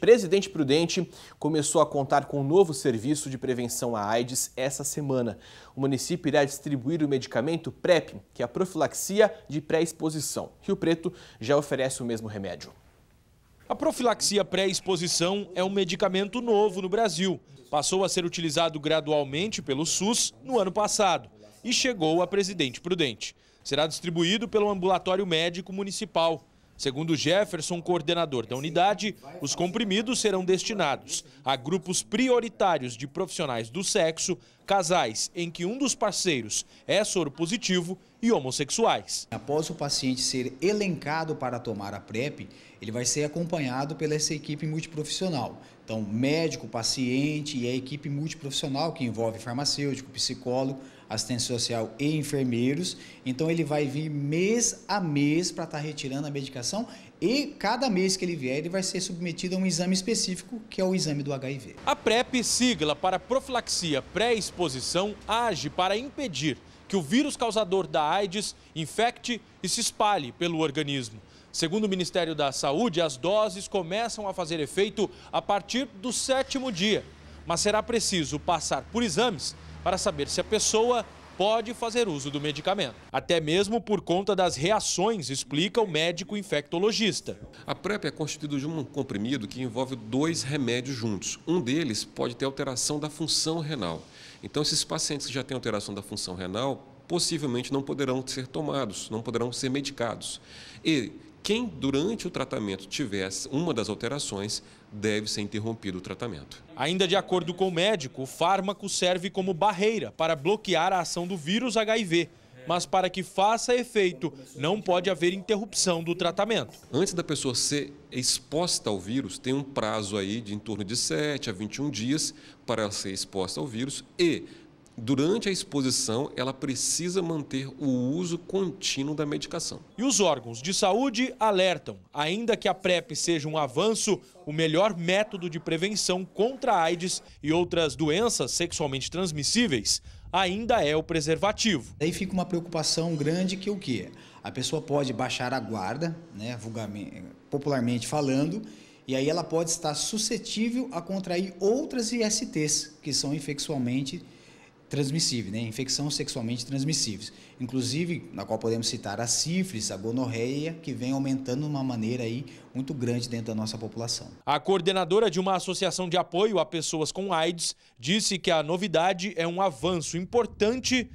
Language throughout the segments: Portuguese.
Presidente Prudente começou a contar com um novo serviço de prevenção à AIDS essa semana. O município irá distribuir o medicamento PrEP, que é a profilaxia de pré-exposição. Rio Preto já oferece o mesmo remédio. A profilaxia pré-exposição é um medicamento novo no Brasil. Passou a ser utilizado gradualmente pelo SUS no ano passado e chegou a Presidente Prudente. Será distribuído pelo Ambulatório Médico Municipal. Segundo Jefferson, coordenador da unidade, os comprimidos serão destinados a grupos prioritários de profissionais do sexo, casais em que um dos parceiros é soro positivo e homossexuais. Após o paciente ser elencado para tomar a PrEP, ele vai ser acompanhado pela essa equipe multiprofissional. Então, médico, paciente e a equipe multiprofissional, que envolve farmacêutico, psicólogo, assistente social e enfermeiros. Então, ele vai vir mês a mês para estar tá retirando a medicação e cada mês que ele vier, ele vai ser submetido a um exame específico, que é o exame do HIV. A PrEP, sigla para profilaxia pré-exposição, age para impedir que o vírus causador da AIDS infecte e se espalhe pelo organismo. Segundo o Ministério da Saúde, as doses começam a fazer efeito a partir do sétimo dia, mas será preciso passar por exames para saber se a pessoa pode fazer uso do medicamento. Até mesmo por conta das reações, explica o médico infectologista. A PrEP é constituída de um comprimido que envolve dois remédios juntos. Um deles pode ter alteração da função renal. Então, esses pacientes que já têm alteração da função renal possivelmente não poderão ser tomados, não poderão ser medicados. E quem, durante o tratamento, tivesse uma das alterações, deve ser interrompido o tratamento. Ainda de acordo com o médico, o fármaco serve como barreira para bloquear a ação do vírus HIV. Mas para que faça efeito, não pode haver interrupção do tratamento. Antes da pessoa ser exposta ao vírus, tem um prazo aí de em torno de 7 a 21 dias para ela ser exposta ao vírus e durante a exposição, ela precisa manter o uso contínuo da medicação. E os órgãos de saúde alertam: ainda que a PrEP seja um avanço, o melhor método de prevenção contra AIDS e outras doenças sexualmente transmissíveis ainda é o preservativo. Aí fica uma preocupação grande que o quê? A pessoa pode baixar a guarda, né, popularmente falando, e aí ela pode estar suscetível a contrair outras ISTs, que são infecciosamente transmissíveis, né? infecção sexualmente transmissíveis, inclusive na qual podemos citar a sífilis, a gonorreia, que vem aumentando de uma maneira aí muito grande dentro da nossa população. A coordenadora de uma associação de apoio a pessoas com AIDS disse que a novidade é um avanço importante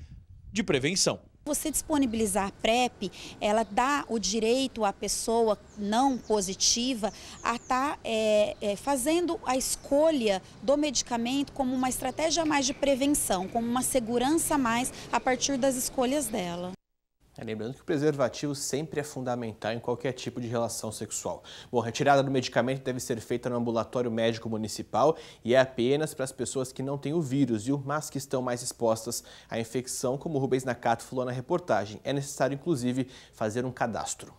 de prevenção. Você disponibilizar PrEP, ela dá o direito à pessoa não positiva a estar tá, é, é, fazendo a escolha do medicamento como uma estratégia mais de prevenção, como uma segurança mais a partir das escolhas dela. É, lembrando que o preservativo sempre é fundamental em qualquer tipo de relação sexual. Bom, a retirada do medicamento deve ser feita no ambulatório médico municipal e é apenas para as pessoas que não têm o vírus, viu? mas que estão mais expostas à infecção, como o Rubens Nakato falou na reportagem. É necessário, inclusive, fazer um cadastro.